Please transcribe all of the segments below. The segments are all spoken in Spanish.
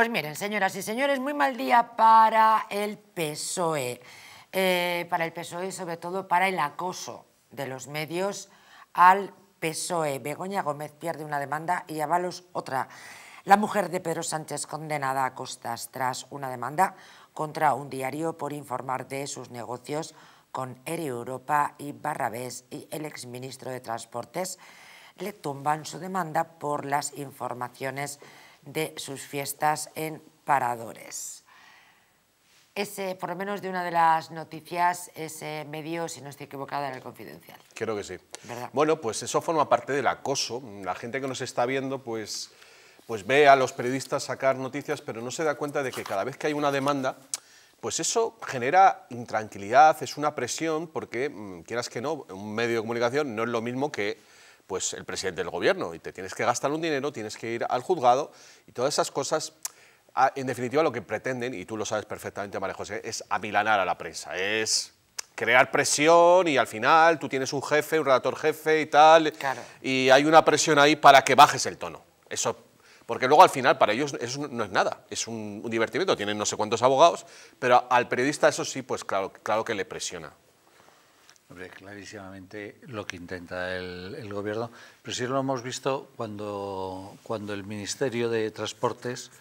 Pues miren, señoras y señores, muy mal día para el PSOE. Eh, para el PSOE y sobre todo para el acoso de los medios al PSOE. Begoña Gómez pierde una demanda y Avalos otra. La mujer de Pedro Sánchez condenada a costas tras una demanda contra un diario por informar de sus negocios con Eri Europa y Barrabés y el exministro de Transportes le tumban su demanda por las informaciones de sus fiestas en Paradores. Ese, por lo menos de una de las noticias, ese medio, si no estoy equivocada, era el confidencial. Creo que sí. Bueno, pues eso forma parte del acoso. La gente que nos está viendo, pues, pues ve a los periodistas sacar noticias, pero no se da cuenta de que cada vez que hay una demanda, pues eso genera intranquilidad, es una presión, porque mm, quieras que no, un medio de comunicación no es lo mismo que pues el presidente del gobierno y te tienes que gastar un dinero, tienes que ir al juzgado y todas esas cosas ah, en definitiva lo que pretenden, y tú lo sabes perfectamente, María José, es amilanar a la prensa, es crear presión y al final tú tienes un jefe, un redactor jefe y tal, y hay una presión ahí para que bajes el tono. Eso, porque luego al final para ellos eso no es nada, es un, un divertimiento, tienen no sé cuántos abogados, pero al periodista eso sí, pues claro, claro que le presiona. Hombre, clarísimamente lo que intenta el, Gobierno, pero sí lo hemos visto cuando, cuando el Ministerio de Transportes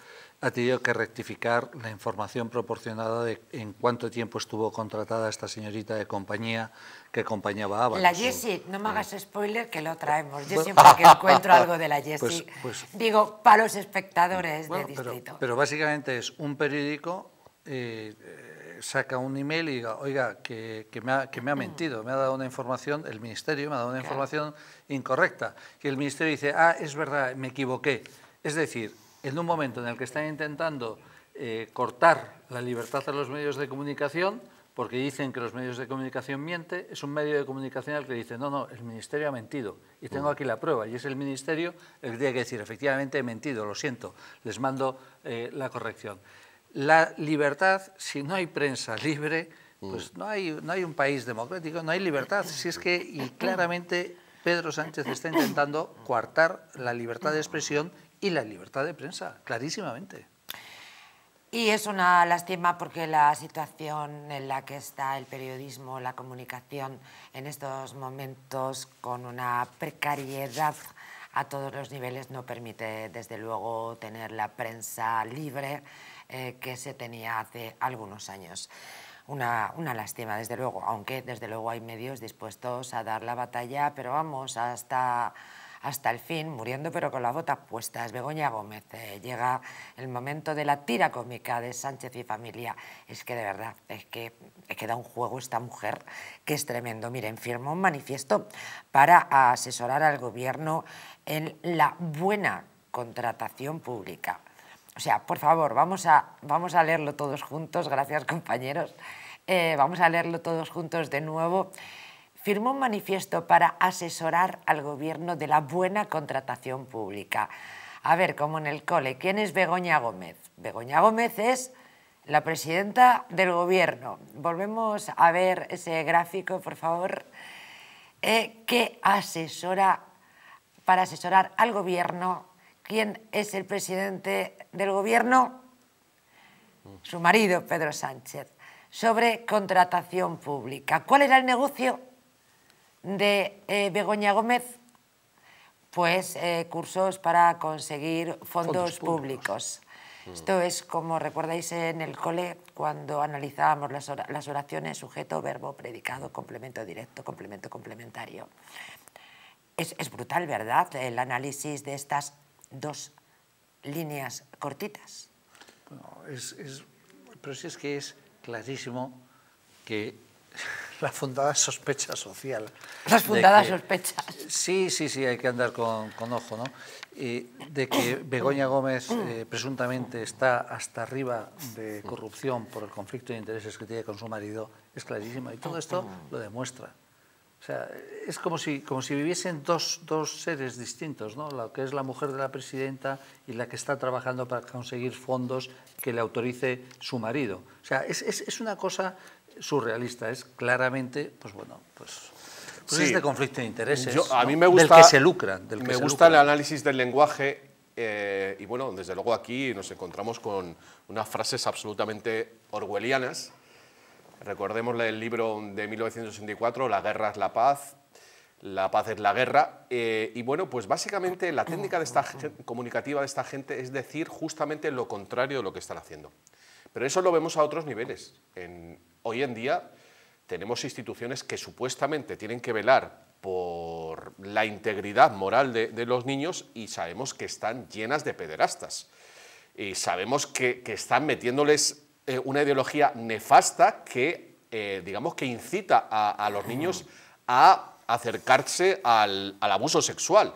ha tenido que rectificar la información proporcionada de en cuánto tiempo estuvo contratada esta señorita de compañía que acompañaba a Ábalos. La Jessie, no me hagas spoiler que lo traemos. Yo siempre que encuentro algo de la pues, Jessie, pues. digo, para los espectadores de Distrito. Pero, básicamente es un periódico... Eh, saca un email y diga, oiga, que, me ha, mm. mentido, me ha dado una información, el ministerio me ha dado una información incorrecta. Y el ministerio dice, ah, es verdad, me equivoqué. Es decir, en un momento en el que están intentando eh, cortar la libertad a los medios de comunicación, porque dicen que los medios de comunicación mienten, es un medio de comunicación al que dice, no, no, el ministerio ha mentido y tengo mm. aquí la prueba y es el ministerio el que tiene que decir, efectivamente he mentido, lo siento, les mando eh, la corrección. La libertad, si no hay prensa libre, pues no hay, no hay un país democrático, no hay libertad. Si es que, y claramente Pedro Sánchez está intentando coartar la libertad de expresión y la libertad de prensa, clarísimamente. Y es una lástima porque la situación en la que está el periodismo, la comunicación en estos momentos con una precariedad a todos los niveles no permite desde luego tener la prensa libre. Eh, que se tenía hace algunos años. Una, una, lástima, desde luego, aunque desde luego hay medios dispuestos a dar la batalla, pero vamos, hasta, hasta el fin, muriendo pero con las botas puestas. Begoña Gómez, eh, llega el momento de la tira cómica de Sánchez y familia. Es que de verdad, es que, es que da un juego esta mujer que es tremendo. Miren, firmó un manifiesto para asesorar al gobierno en la buena contratación pública. O sea, por favor, vamos a, vamos a leerlo todos juntos, gracias compañeros, eh, vamos a leerlo todos juntos de nuevo. Firmó un manifiesto para asesorar al gobierno de la buena contratación pública. A ver, como en el cole, ¿quién es Begoña Gómez? Begoña Gómez es la presidenta del gobierno. Volvemos a ver ese gráfico, por favor, eh, ¿Qué asesora para asesorar al gobierno ¿Quién es el presidente del gobierno? Su marido, Pedro Sánchez. Sobre contratación pública. ¿Cuál era el negocio de eh, Begoña Gómez? Pues eh, cursos para conseguir fondos, públicos. Esto es como recordáis en el cole cuando analizábamos las, oraciones sujeto, verbo, predicado, complemento directo, complemento complementario. Es, es, brutal, ¿verdad? El análisis de estas dos líneas cortitas. es, pero si es que es clarísimo que la fundada sospecha social. Las fundadas sospechas. Sí, sí, sí, hay que andar con, ojo, ¿no? de que Begoña Gómez eh, presuntamente está hasta arriba de corrupción por el conflicto de intereses que tiene con su marido, es clarísimo. Y todo esto lo demuestra es como si, como si viviesen dos, seres distintos, ¿no? Lo que es la mujer de la presidenta y la que está trabajando para conseguir fondos que le autorice su marido. O sea, es, una cosa surrealista, es claramente, pues bueno, pues pues conflicto de intereses. a mí me gusta, del que se lucra. me gusta el análisis del lenguaje eh, y bueno, desde luego aquí nos encontramos con unas frases absolutamente orwellianas Recordemos el libro de 1964, La guerra es la paz, La paz es la guerra. Eh, y bueno, pues básicamente la técnica de esta comunicativa de esta gente es decir justamente lo contrario de lo que están haciendo. Pero eso lo vemos a otros niveles. hoy en día tenemos instituciones que supuestamente tienen que velar por la integridad moral de, los niños y sabemos que están llenas de pederastas. Y sabemos que están metiéndoles eh, una ideología nefasta que, eh, digamos, que incita a, los niños a acercarse al, abuso sexual.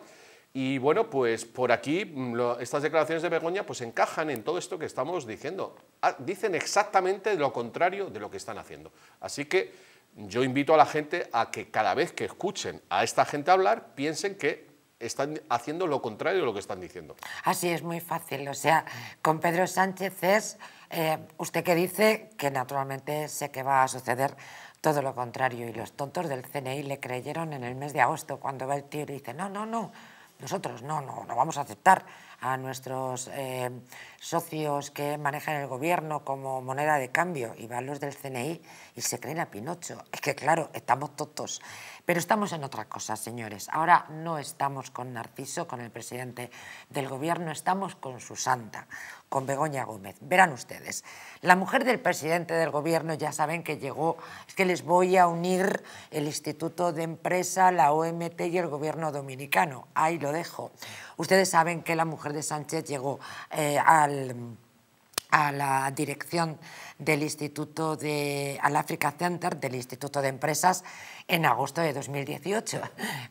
Y bueno, pues por aquí mm, estas declaraciones de Begoña pues encajan en todo esto que estamos diciendo. Ah, dicen exactamente lo contrario de lo que están haciendo. Así que yo invito a la gente a que cada vez que escuchen a esta gente hablar, piensen que están haciendo lo contrario de lo que están diciendo. Así es muy fácil. O sea, con Pedro Sánchez es eh, usted que dice que naturalmente sé que va a suceder todo lo contrario y los tontos del CNI le creyeron en el mes de agosto cuando va el tío y dice, no, no, no, nosotros no, no, no vamos a aceptar a nuestros eh, socios que manejan el gobierno como moneda de cambio y van los del CNI y se creen a Pinocho. Es que claro, estamos tontos. Pero estamos en otra cosa, señores. Ahora no estamos con Narciso, con el presidente del gobierno, estamos con su santa, con Begoña Gómez. Verán ustedes, la mujer del presidente del gobierno, ya saben que llegó, es que les voy a unir el Instituto de Empresa, la OMT y el gobierno dominicano. Ahí lo dejo. Ustedes saben que la mujer de Sánchez llegó eh, al a la dirección del Instituto de, al Africa Center del Instituto de Empresas en agosto de 2018.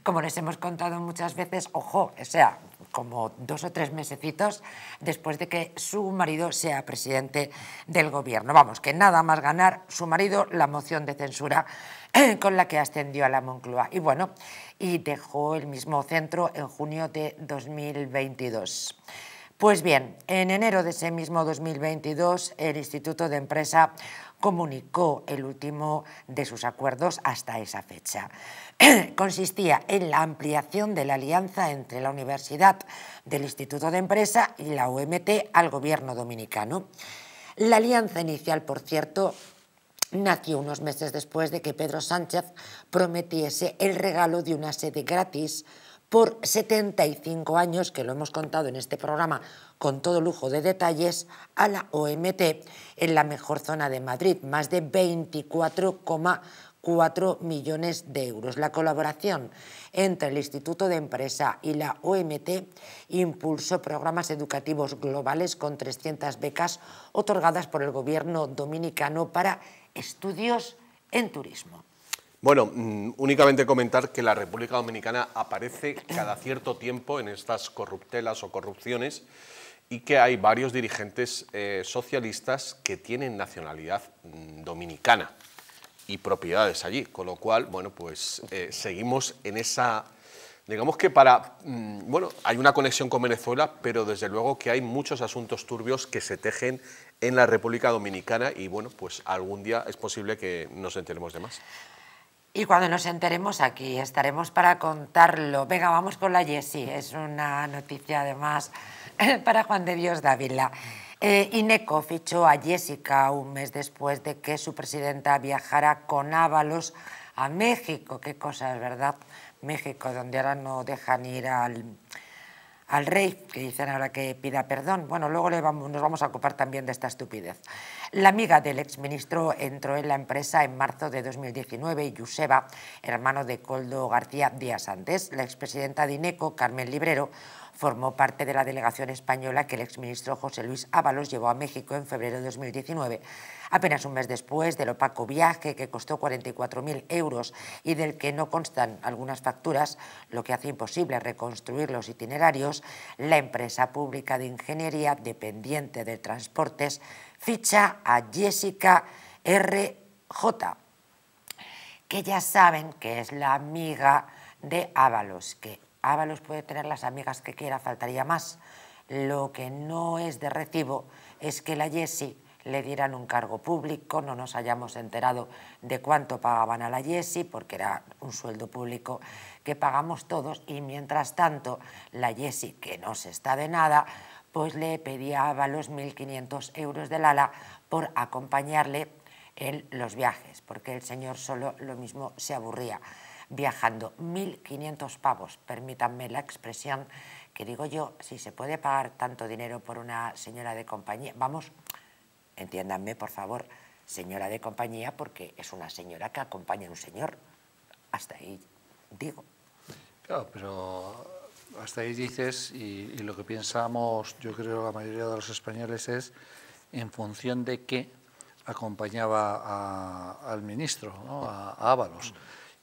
Como les hemos contado muchas veces, ojo, o sea, como dos o tres mesecitos después de que su marido sea presidente del gobierno. Vamos, que nada más ganar su marido la moción de censura eh, con la que ascendió a la Moncloa. Y bueno, y dejó el mismo centro en junio de 2022. Pues bien, en enero de ese mismo 2022, el Instituto de Empresa comunicó el último de sus acuerdos hasta esa fecha. Consistía en la ampliación de la alianza entre la Universidad del Instituto de Empresa y la UMT al gobierno dominicano. La alianza inicial, por cierto, nació unos meses después de que Pedro Sánchez prometiese el regalo de una sede gratis por 75 años, que lo hemos contado en este programa con todo lujo de detalles, a la OMT en la mejor zona de Madrid, más de 24,4 millones de euros. La colaboración entre el Instituto de Empresa y la OMT impulsó programas educativos globales con 300 becas otorgadas por el gobierno dominicano para estudios en turismo. Bueno, mm, únicamente comentar que la República Dominicana aparece cada cierto tiempo en estas corruptelas o corrupciones y que hay varios dirigentes eh, socialistas que tienen nacionalidad mm, dominicana y propiedades allí, con lo cual, bueno, pues eh, seguimos en esa... Digamos que para, mm, bueno, hay una conexión con Venezuela, pero desde luego que hay muchos asuntos turbios que se tejen en la República Dominicana y bueno, pues algún día es posible que nos enteremos de más. Y cuando nos enteremos aquí estaremos para contarlo. Venga, vamos con la Jessie. Es una noticia además para Juan de Dios Dávila. Eh, Ineco fichó a Jessica un mes después de que su presidenta viajara con Ábalos a México. Qué cosas, ¿verdad? México, donde ahora no dejan ir al, al rey, que dicen ahora que pida perdón. Bueno, luego le vamos, nos vamos a ocupar también de esta estupidez. La amiga del exministro entró en la empresa en marzo de 2019 Yuseba, hermano de Coldo García Díaz antes. La expresidenta de INECO, Carmen Librero, formó parte de la delegación española que el exministro José Luis Ábalos llevó a México en febrero de 2019, apenas un mes después del opaco viaje que costó 44.000 euros y del que no constan algunas facturas, lo que hace imposible reconstruir los itinerarios, la empresa pública de ingeniería dependiente de transportes ficha a Jessica RJ, que ya saben que es la amiga de Ábalos, que Ábalos puede tener las amigas que quiera, faltaría más. Lo que no es de recibo es que la Jessie le dieran un cargo público, no nos hayamos enterado de cuánto pagaban a la Jessie, porque era un sueldo público que pagamos todos, y mientras tanto la Jessie, que no se está de nada, pues le pedía los 1.500 euros del ala por acompañarle en los viajes, porque el señor solo lo mismo se aburría viajando. 1.500 pavos, permítanme la expresión, que digo yo, si se puede pagar tanto dinero por una señora de compañía, vamos, entiéndanme por favor, señora de compañía, porque es una señora que acompaña a un señor. Hasta ahí digo. Claro, pero hasta ahí dices, y, lo que pensamos, yo creo, la mayoría de los españoles es en función de qué acompañaba al ministro, ¿no? a, Ábalos,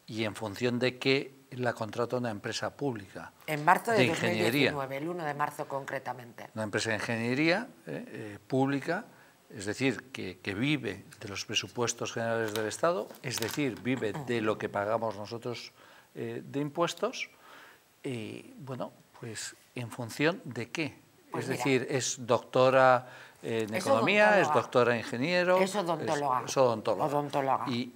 y en función de qué la contrata una empresa pública. En marzo de, de 2019, el 1 de marzo concretamente. Una empresa de ingeniería eh, eh, pública, es decir, que, vive de los presupuestos generales del Estado, es decir, vive de lo que pagamos nosotros eh, de impuestos, bueno, pues en función de qué. Pues es decir, es doctora en economía, es doctora en ingeniero. Es odontóloga. Es, ¿Y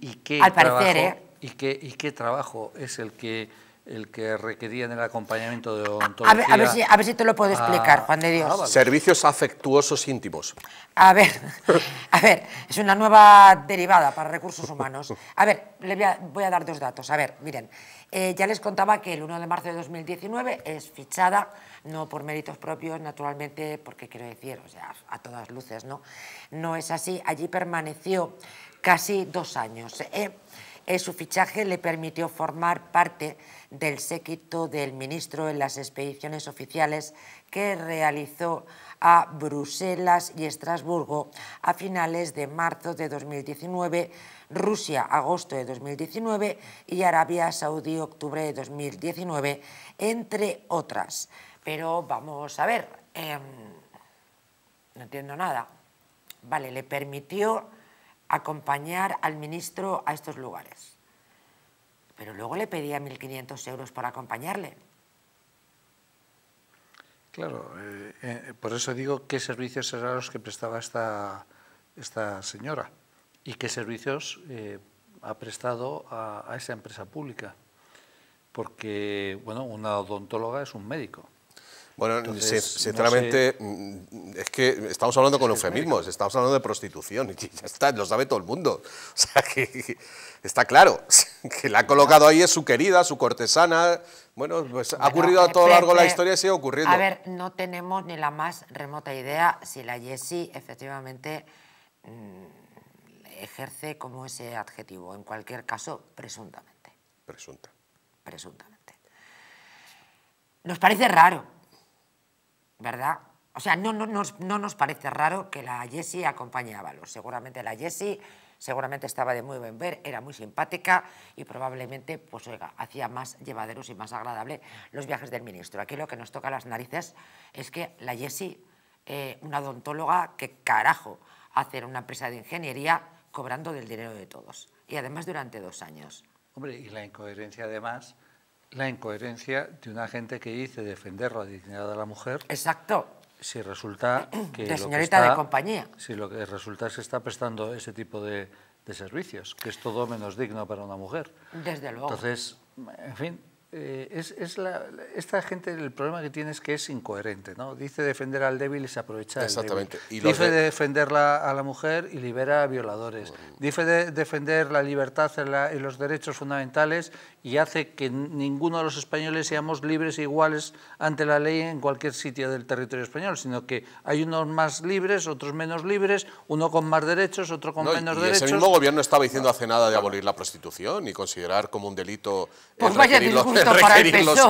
qué trabajo es el que el que en el acompañamiento de ontología. A ver, a ver, si, te lo puedo explicar, Juan de Dios. Ah, Servicios afectuosos íntimos. A ver, a ver, es una nueva derivada para recursos humanos. A ver, le voy a, dar dos datos. A ver, miren, eh, ya les contaba que el 1 de marzo de 2019 es fichada, no por méritos propios, naturalmente, porque quiero decir, o sea, a todas luces, ¿no? No es así, allí permaneció casi dos años. Eh, eh, su fichaje le permitió formar parte del séquito del ministro en las expediciones oficiales que realizó a Bruselas y Estrasburgo a finales de marzo de 2019, Rusia agosto de 2019 y Arabia Saudí octubre de 2019, entre otras. Pero vamos a ver, em, no entiendo nada. Vale, le permitió acompañar al ministro a estos lugares pero luego le pedía 1.500 euros por acompañarle. Claro, eh, eh, por eso digo qué servicios eran los que prestaba esta, esta señora y qué servicios eh, ha prestado a, a esa empresa pública. Porque, bueno, una odontóloga es un médico bueno, sinceramente, mm, es que estamos hablando con eufemismos, estamos hablando de prostitución, y ya está, lo sabe todo el mundo. O sea, que está claro, que la ha colocado ahí es su querida, su cortesana. Bueno, pues ha ocurrido a todo eh, largo de la historia y sigue ocurriendo. A ver, no tenemos ni la más remota idea si la Jessie efectivamente mm, ejerce como ese adjetivo, en cualquier caso, presuntamente. Presunta. Presuntamente. Nos parece raro, ¿verdad? O sea, no, no, nos parece raro que la Jessie acompañábalos. a Seguramente la Jessie seguramente estaba de muy buen ver, era muy simpática y probablemente, pues hacía más llevaderos y más agradable los viajes del ministro. Aquí lo que nos toca las narices es que la Jessie, eh, una odontóloga que carajo hacer una empresa de ingeniería cobrando del dinero de todos y además durante dos años. Hombre, y la incoherencia además la incoherencia de una gente que dice defender la dignidad de la mujer. Exacto. Si resulta que. De señorita de compañía. Si lo que resulta es que está prestando ese tipo de, de servicios, que es todo menos digno para una mujer. Desde luego. Entonces, en fin, eh, es, esta gente el problema que tiene es que es incoherente, ¿no? Dice defender al débil y se aprovecha Exactamente. Dice defender a la mujer y libera a violadores. Dice de defender la libertad y los derechos fundamentales y hace que ninguno de los españoles seamos libres e iguales ante la ley en cualquier sitio del territorio español, sino que hay unos más libres, otros menos libres, uno con más derechos, otro con menos y derechos. Ese mismo gobierno estaba diciendo hace nada de abolir la prostitución y considerar como un delito... Pues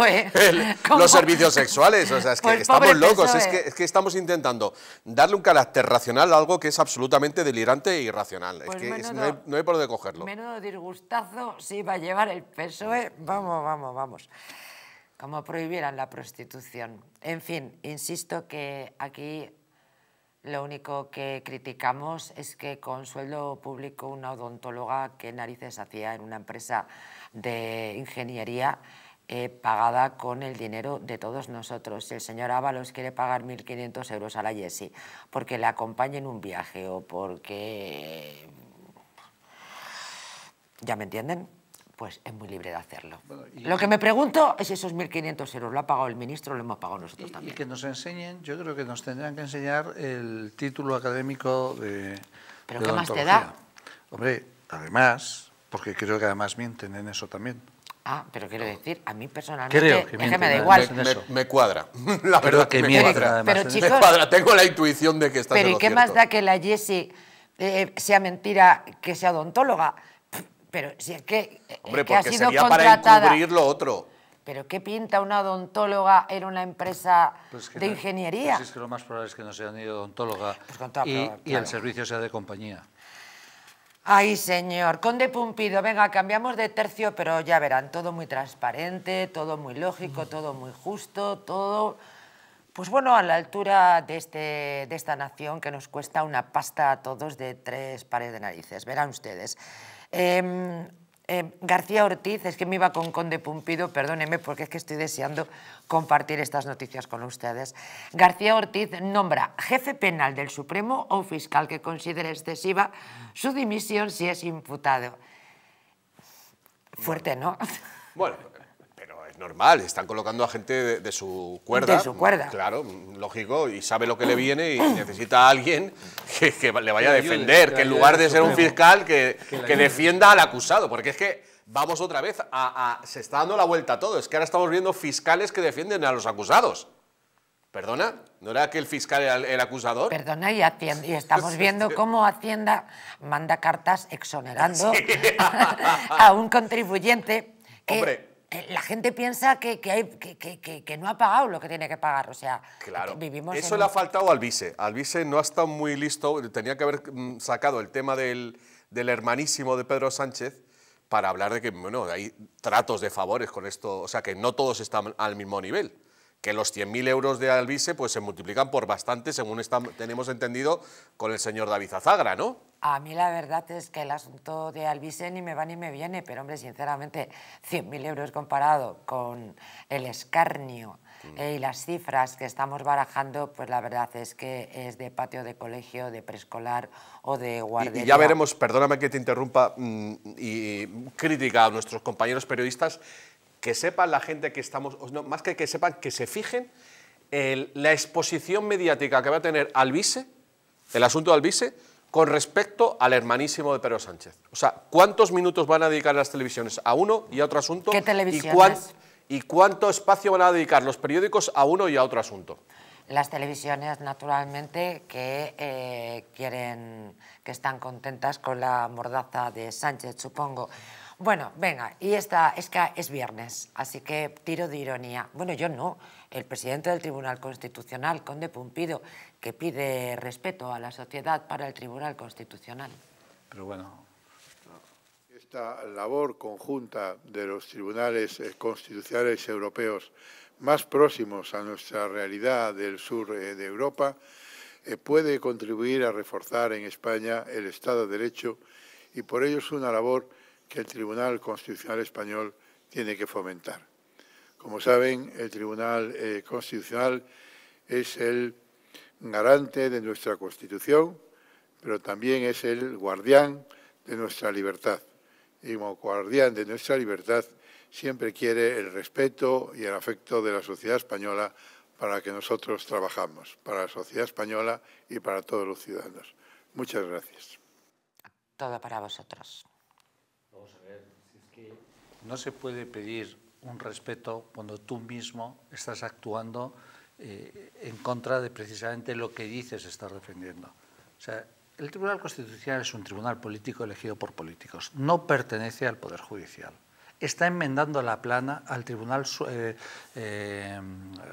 e. los servicios sexuales, o sea, es que pues estamos locos, e. es que, estamos intentando darle un carácter racional a algo que es absolutamente delirante e irracional, es pues que no, hay, por dónde cogerlo. Menudo disgustazo si va a llevar el PSOE, vamos, vamos, vamos, como prohibieran la prostitución. En fin, insisto que aquí lo único que criticamos es que con sueldo público una odontóloga que narices hacía en una empresa de ingeniería eh, pagada con el dinero de todos nosotros. el señor Ábalos quiere pagar 1.500 euros a la Jessie porque le acompañe en un viaje o porque... ¿Ya me entienden? pues es muy libre de hacerlo. lo que me pregunto es si esos 1.500 euros, ¿lo ha pagado el ministro o lo hemos pagado nosotros también? Y que nos enseñen, yo creo que nos tendrán que enseñar el título académico de ¿Pero qué más te da? Hombre, además, porque creo que además mienten en eso también. Ah, pero quiero decir, a mí personalmente creo que, me da igual. Me, cuadra, la verdad que, me cuadra. Pero, me cuadra, tengo la intuición de que está Pero ¿y qué más da que la Jessie eh, sea mentira que sea odontóloga? Pero si es que, eh, Hombre, porque sería para encubrir lo otro. Pero ¿qué pinta una odontóloga en una empresa pues de ingeniería? pues es que lo más probable es que no sea ni odontóloga pues y, el servicio sea de compañía. Ay, señor. Conde Pumpido, venga, cambiamos de tercio, pero ya verán, todo muy transparente, todo muy lógico, mm. todo muy justo, todo, pues bueno, a la altura de, este, de esta nación que nos cuesta una pasta a todos de tres pares de narices. Verán ustedes. Em, em, García Ortiz, es que me iba con Conde Pumpido, perdóneme porque es que estoy deseando compartir estas noticias con ustedes. García Ortiz nombra jefe penal del Supremo o fiscal que considere excesiva su dimisión si es imputado. Fuerte, ¿no? Bueno, normal, están colocando a gente de, su cuerda. De su cuerda. Claro, lógico, y sabe lo que le viene y necesita a alguien que, le vaya a defender, que, en lugar de ser un fiscal, que, defienda al acusado, porque es que vamos otra vez a, Se está dando la vuelta a todo, es que ahora estamos viendo fiscales que defienden a los acusados. ¿Perdona? ¿No era que el fiscal era el, acusador? Perdona, y, y, estamos viendo cómo Hacienda manda cartas exonerando a, un contribuyente que eh, la gente piensa que, que, no ha pagado lo que tiene que pagar. O sea, claro. vivimos Eso le ha faltado al vice. Al vice no ha estado muy listo. Tenía que haber mm, sacado el tema del, del hermanísimo de Pedro Sánchez para hablar de que bueno, hay tratos de favores con esto. O sea, que no todos están al mismo nivel que los 100.000 euros de Albise pues, se multiplican por bastante, según tenemos entendido con el señor David Azagra, ¿no? A mí la verdad es que el asunto de Albise ni me va ni me viene, pero hombre, sinceramente, 100.000 euros comparado con el escarnio mm. eh, y las cifras que estamos barajando, pues la verdad es que es de patio de colegio, de preescolar o de guardería. Y, ya veremos, perdóname que te interrumpa, mm, y, y crítica a nuestros compañeros periodistas, que sepan la gente que estamos, más que que sepan, que se fijen la exposición mediática que va a tener Albise el asunto de Albise, con respecto al hermanísimo de Pedro Sánchez. O sea, ¿cuántos minutos van a dedicar las televisiones a uno y a otro asunto? ¿Qué televisiones? ¿Y, cuánto espacio van a dedicar los periódicos a uno y a otro asunto? las televisiones naturalmente que eh, quieren que están contentas con la mordaza de Sánchez, supongo. Bueno, venga, y esta es que es viernes, así que tiro de ironía. Bueno, yo no. El presidente del Tribunal Constitucional, Conde Pumpido, que pide respeto a la sociedad para el Tribunal Constitucional. Pero bueno. Esta labor conjunta de los tribunales eh, constitucionales europeos más próximos a nuestra realidad del sur eh, de Europa eh, puede contribuir a reforzar en España el Estado de Derecho y por ello es una labor que el Tribunal Constitucional Español tiene que fomentar. Como saben, el Tribunal eh, Constitucional es el garante de nuestra Constitución, pero también es el guardián de nuestra libertad. Y como guardián de nuestra libertad siempre quiere el respeto y el afecto de la sociedad española para que nosotros trabajamos, para la sociedad española y para todos los ciudadanos. Muchas gracias. Todo para vosotros. No se puede pedir un respeto cuando tú mismo estás actuando eh, en contra de precisamente lo que dices estar defendiendo. O sea, el Tribunal Constitucional es un tribunal político elegido por políticos, no pertenece al Poder Judicial. Está enmendando la plana al Tribunal eh, eh,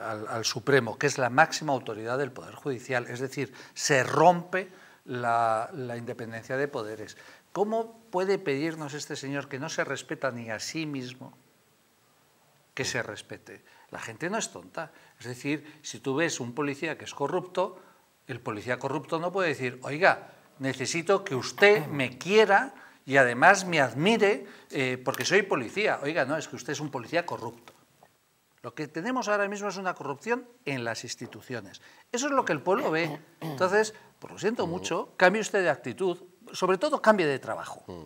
al, Supremo, que es la máxima autoridad del Poder Judicial, es decir, se rompe la, la independencia de poderes. ¿Cómo puede pedirnos este Señor que no se respeta ni a sí mismo? Que se respete. La gente no es tonta. Es decir, si tú ves un policía que es corrupto, el policía corrupto no puede decir, oiga, necesito que usted me quiera y además me admire eh, porque soy policía. Oiga, no, es que usted es un policía corrupto. Lo que tenemos ahora mismo es una corrupción en las instituciones. Eso es lo que el pueblo ve. Entonces, por lo siento mucho, cambie usted de actitud, sobre todo cambio de trabajo. Mm.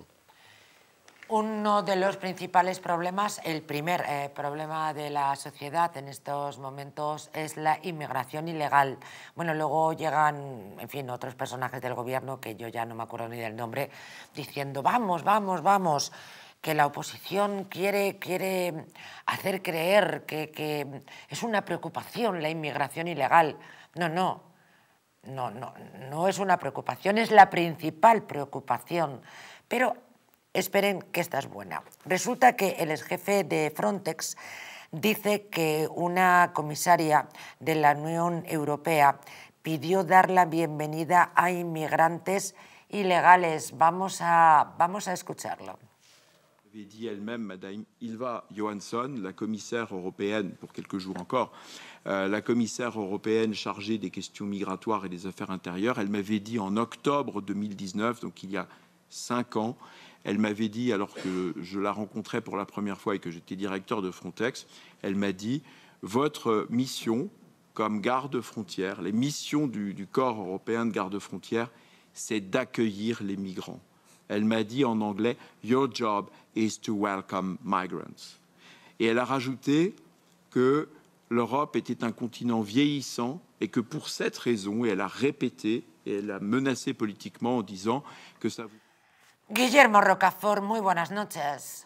Uno de los principales problemas, el primer eh, problema de la sociedad en estos momentos es la inmigración ilegal. Bueno, luego llegan, en fin, otros personajes del gobierno que yo ya no me acuerdo ni del nombre, diciendo, vamos, vamos, vamos, que la oposición quiere, quiere hacer creer que, que es una preocupación la inmigración ilegal. No, no, no, no, no es una preocupación, es la principal preocupación. Pero esperen que esta es buena. Resulta que el ex jefe de Frontex dice que una comisaria de la Unión Europea pidió dar la bienvenida a inmigrantes ilegales. Vamos a, vamos a escucharlo. m'avait dit elle-même, Madame Ilva Johansson, la commissaire européenne, pour quelques jours encore, euh, la commissaire européenne chargée des questions migratoires et des affaires intérieures, elle m'avait dit en octobre 2019, donc il y a cinq ans, elle m'avait dit, alors que je la rencontrais pour la première fois et que j'étais directeur de Frontex, elle m'a dit, votre mission comme garde-frontière, les missions du corps européen de garde-frontière, c'est d'accueillir les migrants. Elle m'a dit en anglais, Your job is to welcome migrants. Et elle a rajouté que l'Europe était un continent vieillissant et que pour cette raison, et elle a répété et elle a menacé politiquement en disant que ça... Guillermo Rocafort, muy buenas noches.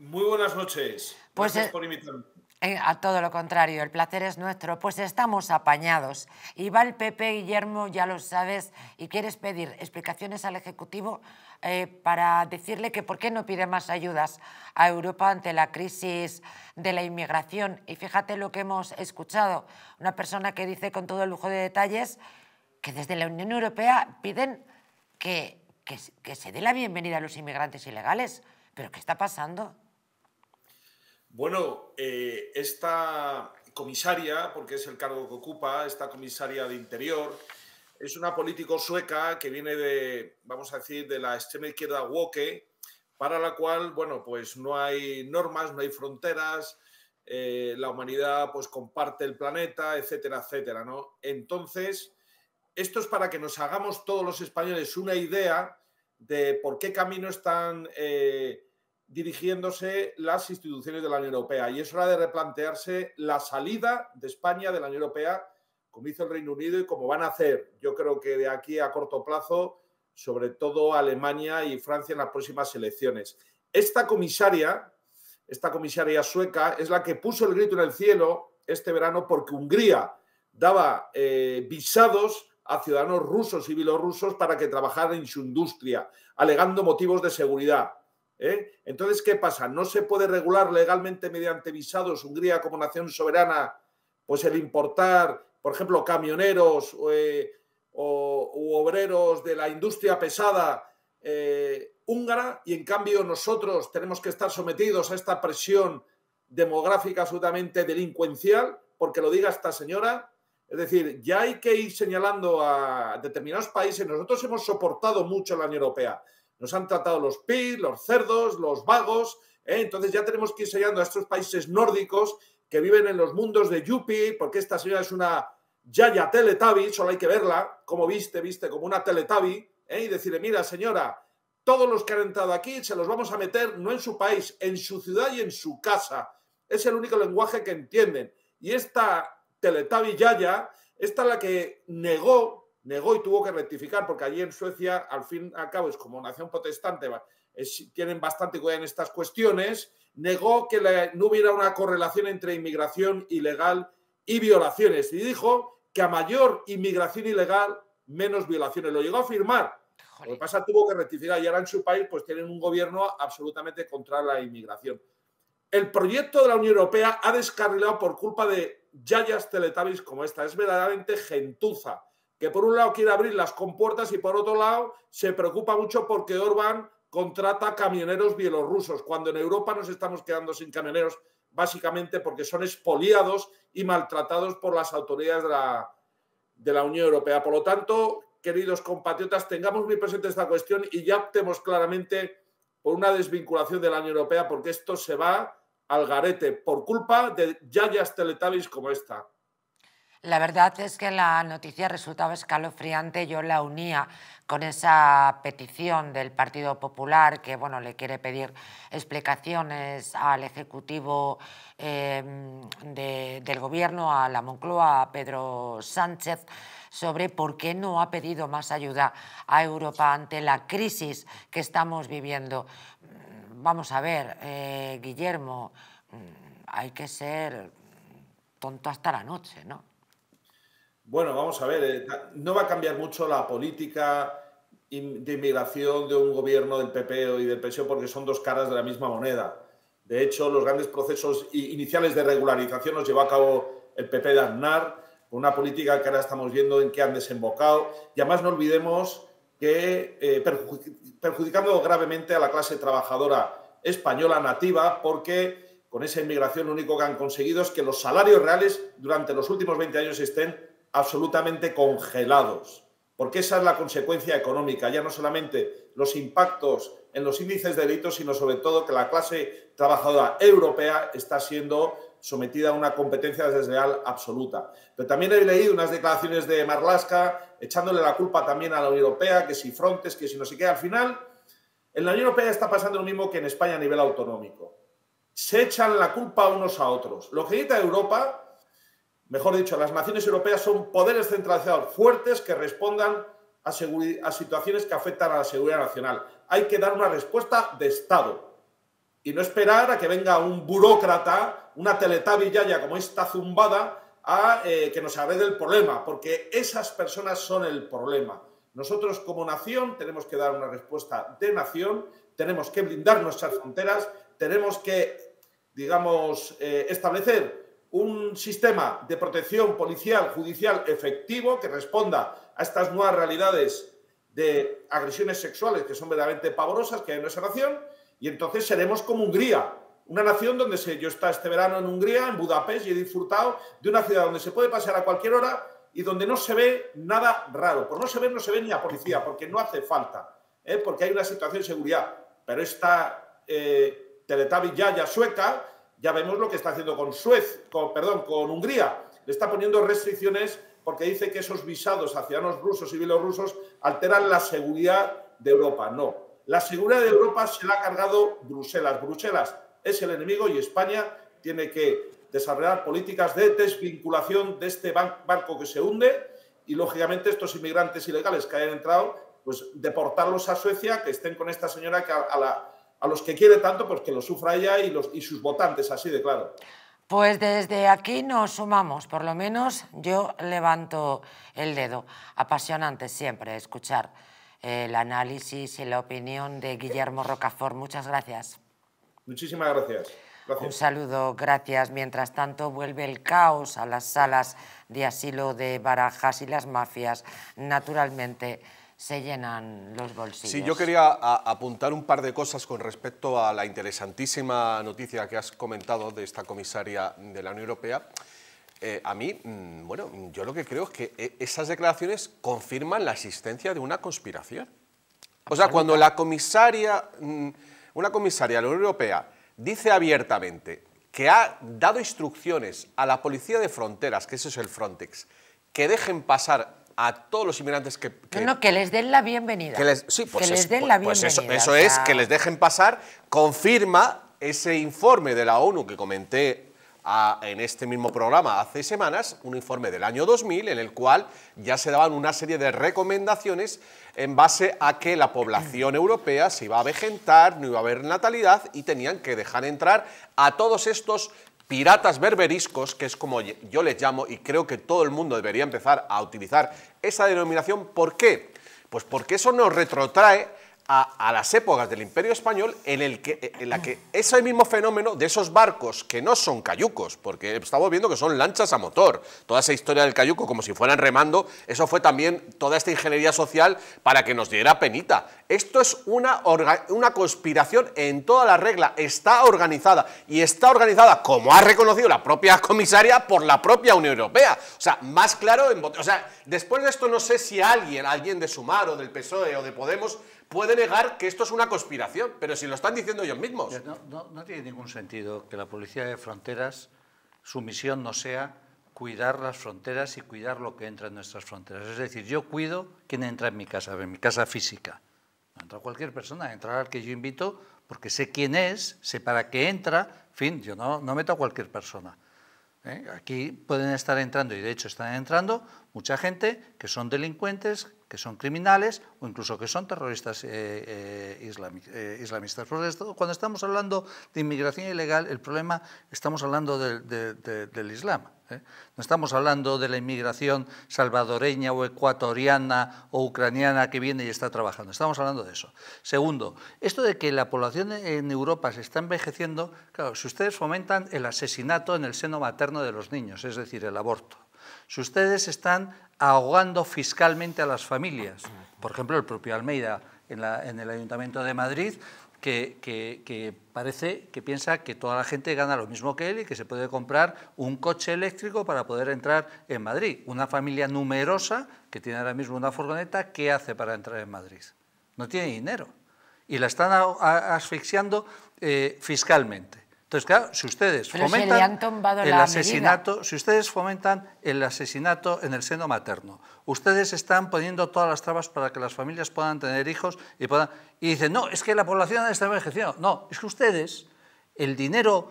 Muy buenas noches. Pues, Gracias eh, por Eh, a todo lo contrario, el placer es nuestro, pues estamos apañados. Y va el Pepe, Guillermo, ya lo sabes, y quieres pedir explicaciones al Ejecutivo eh, para decirle que por qué no pide más ayudas a Europa ante la crisis de la inmigración. Y fíjate lo que hemos escuchado, una persona que dice con todo el lujo de detalles que desde la Unión Europea piden que se dé la bienvenida a los inmigrantes ilegales. ¿Pero qué está pasando? Bueno, eh, esta comisaria, porque es el cargo que ocupa, esta comisaria de Interior, es una política sueca que viene de, vamos a decir, de la extrema izquierda woke, para la cual, bueno, pues no hay normas, no hay fronteras, eh, la humanidad pues comparte el planeta, etcétera, etcétera, ¿no? Entonces, esto es para que nos hagamos todos los españoles una idea de por qué camino están eh, dirigiéndose las instituciones de la Unión Europea. Y es hora de replantearse la salida de España de la Unión Europea, como hizo el Reino Unido y como van a hacer, yo creo que de aquí a corto plazo, sobre todo Alemania y Francia en las próximas elecciones. Esta comisaria, esta comisaria sueca, es la que puso el grito en el cielo este verano porque Hungría daba eh, visados a ciudadanos rusos y bielorrusos para que trabajaran en su industria, alegando motivos de seguridad. ¿eh? Entonces, ¿qué pasa? ¿No se puede regular legalmente mediante visados Hungría como nación soberana, pues el importar, por ejemplo, camioneros eh, u obreros de la industria pesada eh, húngara y en cambio nosotros tenemos que estar sometidos a esta presión demográfica absolutamente delincuencial, porque lo diga esta señora? Es decir, ya hay que ir señalando a determinados países, nosotros hemos soportado mucho la Unión Europea. Nos han tratado los pi, los cerdos, los vagos. ¿eh? Entonces ya tenemos que ir sellando a estos países nórdicos que viven en los mundos de Yupi, porque esta señora es una Yaya Teletabi, solo hay que verla, como viste, viste, como una Teletabi, ¿eh? y decirle, mira señora, todos los que han entrado aquí se los vamos a meter no en su país, en su ciudad y en su casa. Es el único lenguaje que entienden. Y esta Teletabi Yaya, esta la que negó negó y tuvo que rectificar, porque allí en Suecia, al fin y al cabo, es como nación protestante, tienen bastante cuidado en estas cuestiones, negó que no hubiera una correlación entre inmigración ilegal y violaciones, y dijo que a mayor inmigración ilegal, menos violaciones. Lo llegó a firmar. Lo que pasa tuvo que rectificar y ahora en su país pues tienen un gobierno absolutamente contra la inmigración. El proyecto de la Unión Europea ha descarrilado por culpa de yayas teletabis como esta. Es verdaderamente gentuza que por un lado quiere abrir las compuertas y por otro lado se preocupa mucho porque Orbán contrata camioneros bielorrusos, cuando en Europa nos estamos quedando sin camioneros, básicamente porque son expoliados y maltratados por las autoridades de la, de la Unión Europea. Por lo tanto, queridos compatriotas, tengamos muy presente esta cuestión y ya optemos claramente por una desvinculación de la Unión Europea, porque esto se va al garete por culpa de yayas teletavis como esta. La verdad es que la noticia resultaba escalofriante. Yo la unía con esa petición del Partido Popular que bueno, le quiere pedir explicaciones al Ejecutivo em, del Gobierno, a la Moncloa, a Pedro Sánchez, sobre por qué no ha pedido más ayuda a Europa ante la crisis que estamos viviendo. Vamos a ver, eh, Guillermo, mm, hay que ser tonto hasta la noche, ¿no? Bueno, vamos a ver, eh, no va a cambiar mucho la política de inmigración de un gobierno del PP y del PSOE porque son dos caras de la misma moneda. De hecho, los grandes procesos iniciales de regularización los llevó a cabo el PP de Aznar, una política que ahora estamos viendo en qué han desembocado. Y además no olvidemos que eh, perjudicando gravemente a la clase trabajadora española nativa porque con esa inmigración lo único que han conseguido es que los salarios reales durante los últimos 20 años estén absolutamente congelados, porque esa es la consecuencia económica, ya no solamente los impactos en los índices de delitos, sino sobre todo que la clase trabajadora europea está siendo sometida a una competencia desleal absoluta. Pero también he leído unas declaraciones de Marlaska echándole la culpa también a la Unión Europea, que si Frontes, que si no se queda. Al final, en la Unión Europea está pasando lo mismo que en España a nivel autonómico. Se echan la culpa unos a otros. Lo que necesita Europa Mejor dicho, las naciones europeas son poderes centralizados fuertes que respondan a, situaciones que afectan a la seguridad nacional. Hay que dar una respuesta de Estado y no esperar a que venga un burócrata, una teletabillaya como esta zumbada, a eh, que nos arregle el problema, porque esas personas son el problema. Nosotros como nación tenemos que dar una respuesta de nación, tenemos que blindar nuestras fronteras, tenemos que, digamos, eh, establecer un sistema de protección policial, judicial efectivo que responda a estas nuevas realidades de agresiones sexuales que son verdaderamente pavorosas que hay en nuestra nación y entonces seremos como Hungría, una nación donde se, yo está este verano en Hungría, en Budapest y he disfrutado de una ciudad donde se puede pasar a cualquier hora y donde no se ve nada raro. Por no se ve, no se ve ni a policía, porque no hace falta, ¿eh? porque hay una situación de seguridad. Pero esta eh, ya Yaya sueca ya vemos lo que está haciendo con Suez, con, perdón, con Hungría. Le está poniendo restricciones porque dice que esos visados a ciudadanos rusos y bielorrusos alteran la seguridad de Europa. No, la seguridad de Europa se la ha cargado Bruselas. Bruselas es el enemigo y España tiene que desarrollar políticas de desvinculación de este barco que se hunde y, lógicamente, estos inmigrantes ilegales que hayan entrado, pues deportarlos a Suecia, que estén con esta señora que a la a los que quiere tanto, pues que lo sufra ella y, los, y sus votantes, así de claro. Pues desde aquí nos sumamos, por lo menos yo levanto el dedo. Apasionante siempre escuchar eh, el análisis y la opinión de Guillermo Rocafort. Muchas gracias. Muchísimas gracias. Un saludo, gracias. Mientras tanto, vuelve el caos a las salas de asilo de Barajas y las mafias, naturalmente se llenan los bolsillos. Sí, yo quería apuntar un par de cosas con respecto a la interesantísima noticia que has comentado de esta comisaria de la Unión Europea. Eh, a mí, mm, bueno, yo lo que creo es que eh, esas declaraciones confirman la existencia de una conspiración. O sea, cuando la comisaria, mm, una comisaria de la Unión Europea dice abiertamente que ha dado instrucciones a la Policía de Fronteras, que eso es el Frontex, que dejen pasar a todos los inmigrantes que... que no, que les den la bienvenida. Que les, sí, pues den pues, la pues bienvenida. eso, es, que les dejen pasar, confirma ese informe de la ONU que comenté en este mismo programa hace semanas, un informe del año 2000 en el cual ya se daban una serie de recomendaciones en base a que la población europea se iba a vejentar, no iba a haber natalidad y tenían que dejar entrar a todos estos piratas berberiscos, que es como yo les llamo, y creo que todo el mundo debería empezar a utilizar esa denominación. ¿Por qué? Pues porque eso nos retrotrae a, las épocas del Imperio Español en, el que, eh, en la que ese mismo fenómeno de esos barcos que no son cayucos, porque estamos viendo que son lanchas a motor, toda esa historia del cayuco como si fueran remando, eso fue también toda esta ingeniería social para que nos diera penita. Esto es una, una conspiración en toda la regla, está organizada y está organizada, como ha reconocido la propia comisaria, por la propia Unión Europea. O sea, más claro, en, o sea, después de esto no sé si alguien, alguien de Sumar o del PSOE o de Podemos pueden negar que esto es una conspiración, pero si lo están diciendo ellos mismos. No, tiene ningún sentido que la policía de fronteras, su misión no sea cuidar las fronteras y cuidar lo que entra en nuestras fronteras. Es decir, yo cuido quien entra en mi casa, en mi casa física. entra cualquier persona, entra al que yo invito porque sé quién es, sé para qué entra, en fin, yo no, meto a cualquier persona. ¿eh? Aquí pueden estar entrando, y de hecho están entrando, mucha gente que son delincuentes, que son criminales o incluso que son terroristas eh, eh, eh, islamistas. Pues cuando estamos hablando de inmigración ilegal, el problema estamos hablando del Islam. No estamos hablando de la inmigración salvadoreña o ecuatoriana o ucraniana que viene y está trabajando. Estamos hablando de eso. Segundo, esto de que la población en Europa se está envejeciendo, claro, si ustedes fomentan el asesinato en el seno materno de los niños, es decir, el aborto si ustedes están ahogando fiscalmente a las familias. Por ejemplo, el propio Almeida en, el Ayuntamiento de Madrid, que, parece que piensa que toda la gente gana lo mismo que él y que se puede comprar un coche eléctrico para poder entrar en Madrid. Una familia numerosa que tiene ahora mismo una furgoneta, ¿qué hace para entrar en Madrid? No tiene dinero. Y la están asfixiando eh, fiscalmente. Entonces, claro, si ustedes fomentan el asesinato, si ustedes fomentan el asesinato en el seno materno, ustedes están poniendo todas las trabas para que las familias puedan tener hijos y puedan y dicen, "No, es que la población está envejeciendo." No, es que ustedes el dinero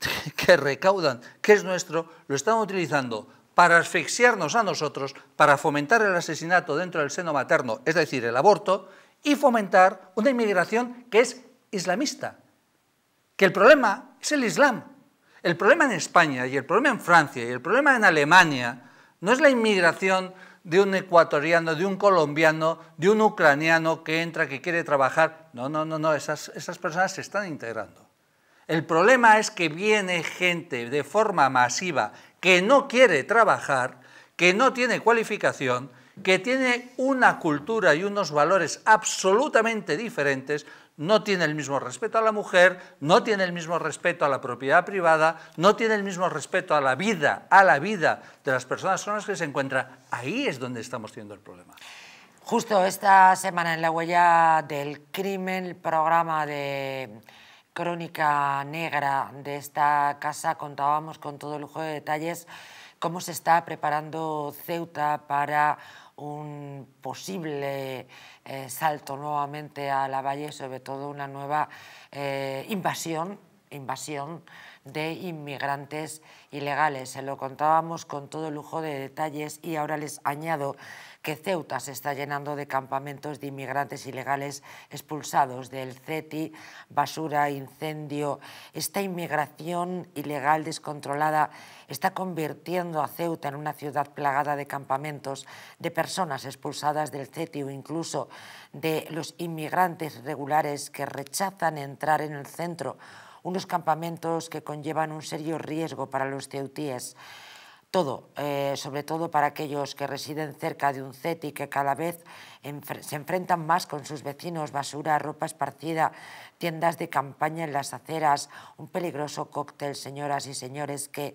que recaudan, que es nuestro, lo están utilizando para asfixiarnos a nosotros, para fomentar el asesinato dentro del seno materno, es decir, el aborto, y fomentar una inmigración que es islamista, que el problema es el Islam. El problema en España y el problema en Francia y el problema en Alemania no es la inmigración de un ecuatoriano, de un colombiano, de un ucraniano que entra, que quiere trabajar. No, no, no, no, esas, esas personas se están integrando. El problema es que viene gente de forma masiva que no quiere trabajar, que no tiene cualificación, que tiene una cultura y unos valores absolutamente diferentes, no tiene el mismo respeto a la mujer, no tiene el mismo respeto a la propiedad privada, no tiene el mismo respeto a la vida, a la vida de las personas con las que se encuentra. Ahí es donde estamos teniendo el problema. Justo esta semana en la huella del crimen, el programa de crónica negra de esta casa, contábamos con todo el lujo de detalles cómo se está preparando Ceuta para un posible eh, salto nuevamente a la valle y sobre todo una nueva eh, invasión invasión de inmigrantes ilegales. Se lo contábamos con todo lujo de detalles y ahora les añado que Ceuta se está llenando de campamentos de inmigrantes ilegales expulsados del CETI, basura, incendio. Esta inmigración ilegal descontrolada está convirtiendo a Ceuta en una ciudad plagada de campamentos de personas expulsadas del CETI o incluso de los inmigrantes regulares que rechazan entrar en el centro unos campamentos que conllevan un serio riesgo para los ceutíes. Todo, eh, sobre todo para aquellos que residen cerca de un CETI y que cada vez se enfrentan más con sus vecinos, basura, ropa esparcida, tiendas de campaña en las aceras, un peligroso cóctel, señoras y señores, que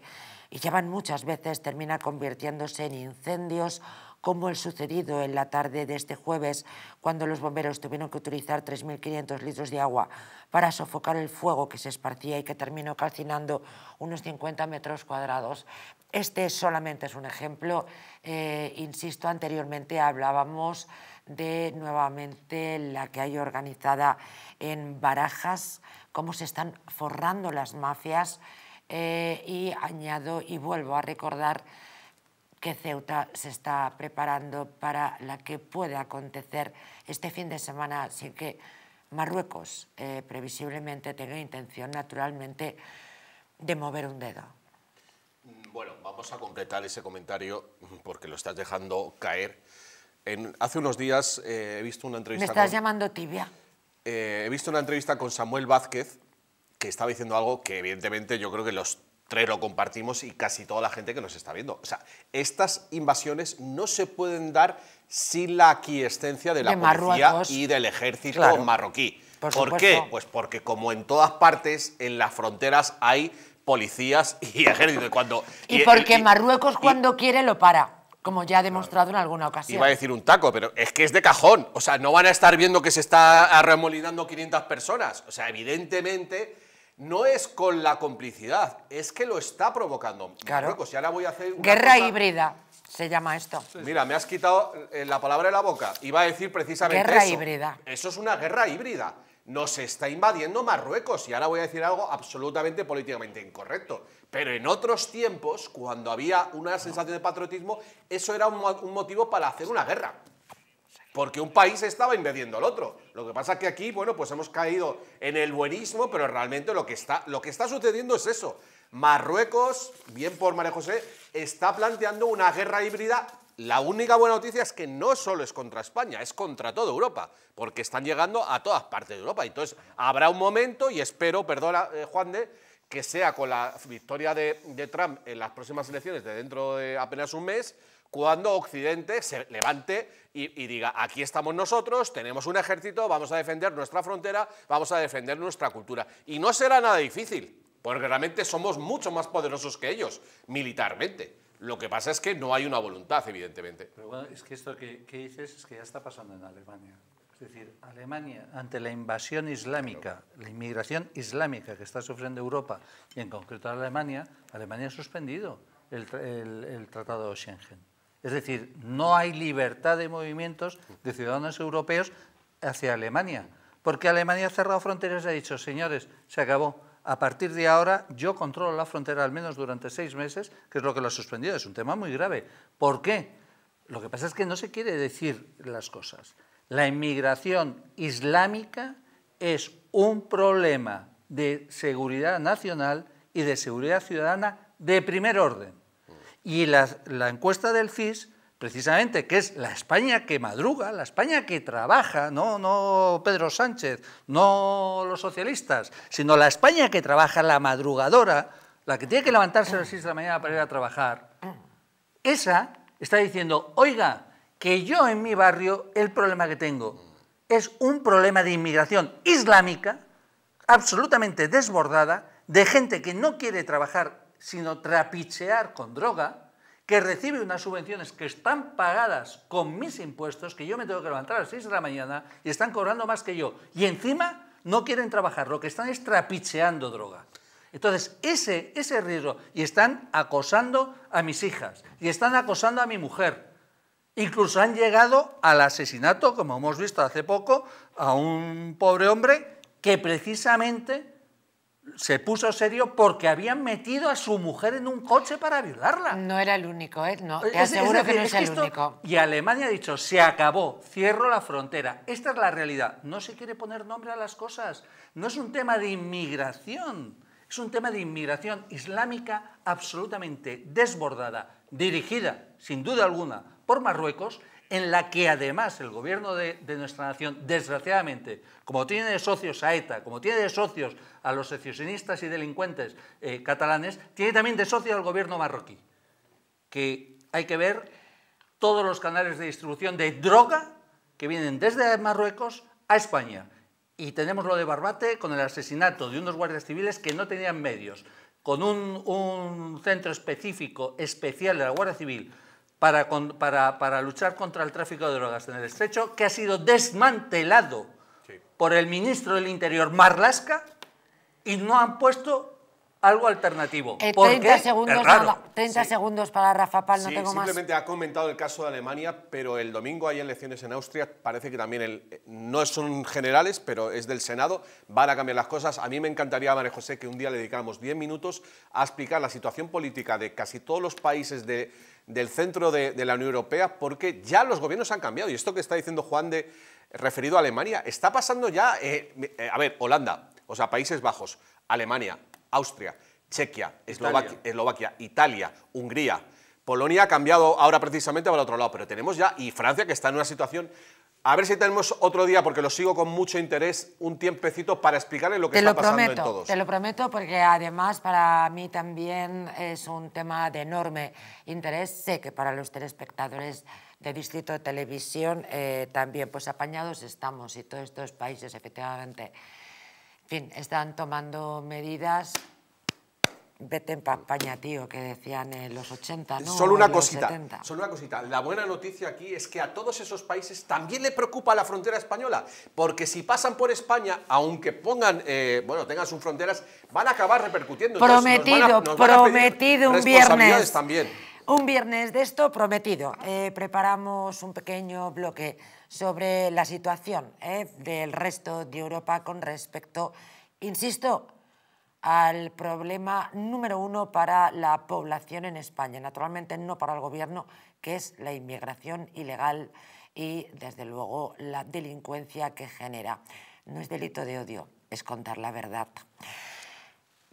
y van muchas veces termina convirtiéndose en incendios como el sucedido en la tarde de este jueves, cuando los bomberos tuvieron que utilizar 3.500 litros de agua para sofocar el fuego que se esparcía y que terminó calcinando unos 50 metros cuadrados. Este solamente es un ejemplo. Eh, insisto, anteriormente hablábamos de nuevamente la que hay organizada en Barajas, cómo se están forrando las mafias eh, y añado y vuelvo a recordar que Ceuta se está preparando para la que pueda acontecer este fin de semana. sin que Marruecos eh, previsiblemente tenga intención naturalmente de mover un dedo. Mm, bueno, vamos a completar ese comentario porque lo estás dejando caer. hace unos días eh, he visto una entrevista... ¿Me estás llamando tibia? Eh, he visto una entrevista con Samuel Vázquez que estaba diciendo algo que evidentemente yo creo que los tres lo compartimos y casi toda la gente que nos está viendo. O sea, estas invasiones no se pueden dar sin la aquiescencia de la policía y del ejército marroquí. ¿Por, qué? Pues porque como en todas partes, en las fronteras hay policías y ejército. y, porque Marruecos cuando quiere lo para como ya ha demostrado en alguna ocasión. Iba a decir un taco, pero es que es de cajón. O sea, no van a estar viendo que se está arremolinando 500 personas. O sea, evidentemente no es con la complicidad, es que lo está provocando. Marruecos, y ahora voy a hacer Guerra híbrida se llama esto. Mira, me has quitado eh, la palabra de la boca. Iba a decir precisamente guerra híbrida. Eso es una guerra híbrida. Nos está invadiendo Marruecos y ahora voy a decir algo absolutamente políticamente incorrecto. Pero en otros tiempos, cuando había una sensación de patriotismo, eso era un motivo para hacer una guerra porque un país estaba invadiendo al otro. Lo que pasa es que aquí, bueno, pues hemos caído en el buenismo, pero realmente lo que está, sucediendo es eso. Marruecos, bien por María José, está planteando una guerra híbrida. La única buena noticia es que no solo es contra España, es contra toda Europa, porque están llegando a todas partes de Europa. Entonces, habrá un momento, y espero, perdona, eh, Juan de, que sea con la victoria de Trump en las próximas elecciones de dentro de apenas un mes, cuando Occidente se levante y, diga, aquí estamos nosotros, tenemos un ejército, vamos a defender nuestra frontera, vamos a defender nuestra cultura. Y no será nada difícil, porque realmente somos mucho más poderosos que ellos, militarmente. Lo que pasa es que no hay una voluntad, evidentemente. Pero bueno, es que esto que, dices es que ya está pasando en Alemania. Es decir, Alemania, ante la invasión islámica, la inmigración islámica que está sufriendo Europa, y en concreto Alemania, Alemania ha suspendido el, el Tratado de Schengen. Es decir, no hay libertad de movimientos de ciudadanos europeos hacia Alemania, porque Alemania ha cerrado fronteras y ha dicho, señores, se acabó. A partir de ahora yo controlo la frontera al menos durante seis meses, que es lo que lo ha suspendido. Es un tema muy grave. ¿Por qué? Lo que pasa es que no se quiere decir las cosas. La inmigración islámica es un problema de seguridad nacional y de seguridad ciudadana de primer orden. Y la, encuesta del CIS, precisamente, que es la España que madruga, la España que trabaja, no, no Pedro Sánchez, no los socialistas, sino la España que trabaja, la madrugadora, la que tiene que levantarse a las 6 de la mañana para ir a trabajar, esa está diciendo, oiga, que yo en mi barrio el problema que tengo es un problema de inmigración islámica absolutamente desbordada, de gente que no quiere trabajar sino trapichear con droga, que recibe unas subvenciones que están pagadas con mis impuestos, que yo me tengo que levantar a las 6 de la mañana y están cobrando más que yo. Y encima no quieren trabajar, lo que están es trapicheando droga. Entonces, ese, ese riesgo, y están acosando a mis hijas, y están acosando a mi mujer. Incluso han llegado al asesinato, como hemos visto hace poco, a un pobre hombre que precisamente se puso serio porque habían metido a su mujer en un coche para violarla. No era el único, ¿eh? No, te aseguro que no es, el único. Y Alemania ha dicho, se acabó, cierro la frontera. Esta es la realidad. No se quiere poner nombre a las cosas. No es un tema de inmigración, es un tema de inmigración islámica absolutamente desbordada, dirigida, sin duda alguna, por Marruecos en la que además el gobierno de, nuestra nación, desgraciadamente, como tiene de socios a ETA, como tiene de socios a los secesionistas y delincuentes eh, catalanes, tiene también de socio al gobierno marroquí, que hay que ver todos los canales de distribución de droga que vienen desde Marruecos a España. Y tenemos lo de Barbate con el asesinato de unos guardias civiles que no tenían medios, con un centro específico, especial de la Guardia Civil, para, para, para, luchar contra el tráfico de drogas en el estrecho, que ha sido desmantelado por el ministro del Interior Marlasca y no han puesto algo alternativo. 30, eh, segundos, segundos, para Rafa Pal, no tengo simplemente más. Simplemente ha comentado el caso de Alemania, pero el domingo hay elecciones en Austria, parece que también el, eh, no son generales, pero es del Senado, van a cambiar las cosas. A mí me encantaría, María José, que un día le dedicáramos 10 minutos a explicar la situación política de casi todos los países de del centro de, la Unión Europea, porque ya los gobiernos han cambiado. Y esto que está diciendo Juan de referido a Alemania, está pasando ya, eh, eh, a ver, Holanda, o sea, Países Bajos, Alemania, Austria, Chequia, Eslovaquia, Eslovaquia Italia, Hungría. Polonia ha cambiado ahora precisamente para el otro lado, pero tenemos ya, y Francia que está en una situación a ver si tenemos otro día, porque lo sigo con mucho interés, un tiempecito para explicarle lo que está pasando en todos. Te lo prometo, porque además para mí también es un tema de enorme interés. Sé que para los telespectadores de Distrito de Televisión eh, también, pues apañados estamos y todos estos países efectivamente, fin, están tomando medidas Vete en España, tío, que decían en los 80, Solo una cosita, solo una cosita. La buena noticia aquí es que a todos esos países también le preocupa la frontera española, porque si pasan por España, aunque pongan, eh, bueno, tengan sus fronteras, van a acabar repercutiendo. Prometido, prometido un viernes. también. Un viernes de esto prometido. Eh, preparamos un pequeño bloque sobre la situación eh, del resto de Europa con respecto, insisto, al problema número uno para la población en España, naturalmente no para el Gobierno, que es la inmigración ilegal y, desde luego, la delincuencia que genera. No es delito de odio, es contar la verdad.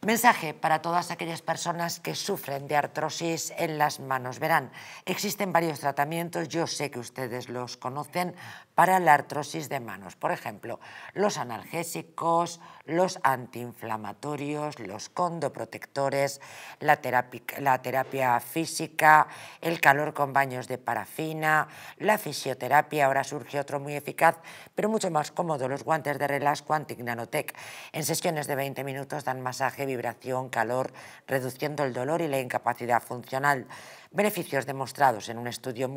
Mensaje para todas aquellas personas que sufren de artrosis en las manos. Verán, existen varios tratamientos, yo sé que ustedes los conocen, para la artrosis de manos. Por ejemplo, los analgésicos, los antiinflamatorios, los condoprotectores, la terapia, la terapia física, el calor con baños de parafina, la fisioterapia, ahora surge otro muy eficaz, pero mucho más cómodo, los guantes de relax Antignanotec. En sesiones de 20 minutos dan masaje, vibración, calor, reduciendo el dolor y la incapacidad funcional. Beneficios demostrados en un estudio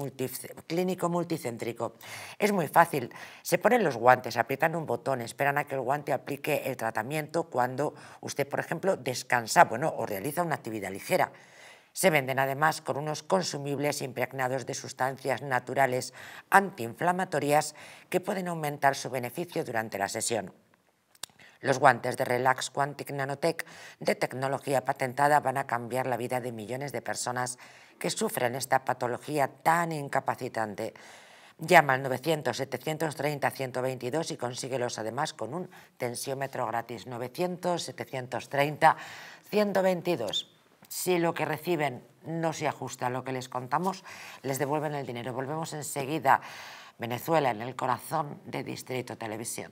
clínico multicéntrico. Es muy fácil. Se ponen los guantes, aprietan un botón, esperan a que el guante aplique el tratamiento cuando usted, por ejemplo, descansa bueno, o realiza una actividad ligera. Se venden además con unos consumibles impregnados de sustancias naturales antiinflamatorias que pueden aumentar su beneficio durante la sesión. Los guantes de Relax Quantic Nanotech de tecnología patentada van a cambiar la vida de millones de personas que sufren esta patología tan incapacitante. Llama al 900-730-122 y consíguelos además con un tensiómetro gratis. 900-730-122. Si lo que reciben no se ajusta a lo que les contamos, les devuelven el dinero. Volvemos enseguida. Venezuela en el corazón de Distrito Televisión.